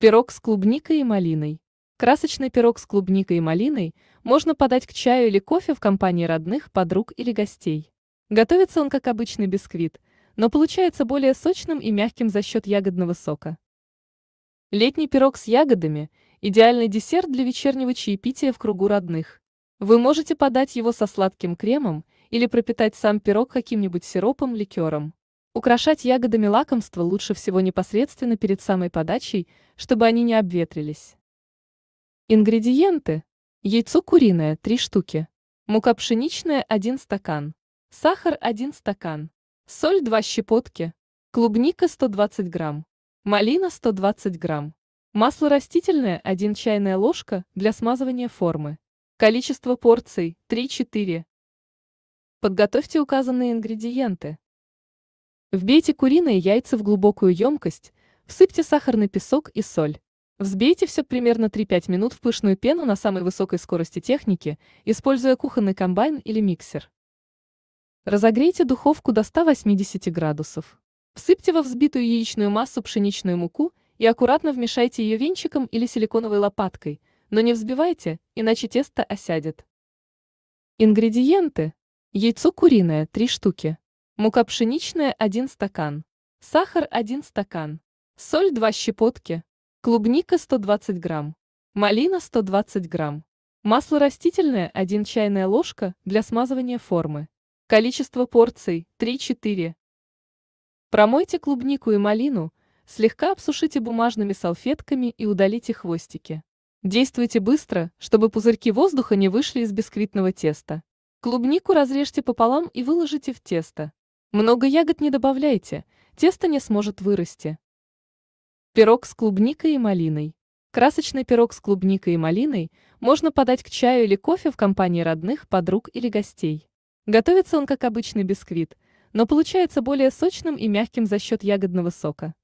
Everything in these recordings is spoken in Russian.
Пирог с клубникой и малиной. Красочный пирог с клубникой и малиной можно подать к чаю или кофе в компании родных, подруг или гостей. Готовится он как обычный бисквит, но получается более сочным и мягким за счет ягодного сока. Летний пирог с ягодами – идеальный десерт для вечернего чаепития в кругу родных. Вы можете подать его со сладким кремом или пропитать сам пирог каким-нибудь сиропом, ликером. Украшать ягодами лакомства лучше всего непосредственно перед самой подачей, чтобы они не обветрились. Ингредиенты. Яйцо куриное – 3 штуки. Мука пшеничная – 1 стакан. Сахар – 1 стакан. Соль – 2 щепотки. Клубника – 120 грамм. Малина – 120 грамм. Масло растительное – 1 чайная ложка для смазывания формы. Количество порций – 3-4. Подготовьте указанные ингредиенты. Вбейте куриные яйца в глубокую емкость, всыпьте сахарный песок и соль. Взбейте все примерно 3-5 минут в пышную пену на самой высокой скорости техники, используя кухонный комбайн или миксер. Разогрейте духовку до 180 градусов. Всыпьте во взбитую яичную массу пшеничную муку и аккуратно вмешайте ее венчиком или силиконовой лопаткой, но не взбивайте, иначе тесто осядет. Ингредиенты. Яйцо куриное – 3 штуки. Мука пшеничная – 1 стакан. Сахар – 1 стакан. Соль – 2 щепотки. Клубника – 120 грамм. Малина – 120 грамм. Масло растительное – 1 чайная ложка для смазывания формы. Количество порций – 3-4. Промойте клубнику и малину, слегка обсушите бумажными салфетками и удалите хвостики. Действуйте быстро, чтобы пузырьки воздуха не вышли из бисквитного теста. Клубнику разрежьте пополам и выложите в тесто. Много ягод не добавляйте, тесто не сможет вырасти. Пирог с клубникой и малиной. Красочный пирог с клубникой и малиной можно подать к чаю или кофе в компании родных, подруг или гостей. Готовится он как обычный бисквит, но получается более сочным и мягким за счет ягодного сока.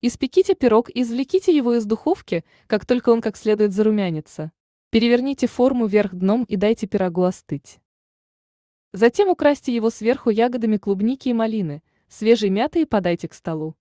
Испеките пирог и извлеките его из духовки, как только он как следует зарумянится. Переверните форму вверх дном и дайте пирогу остыть. Затем украсьте его сверху ягодами клубники и малины, свежей мяты и подайте к столу.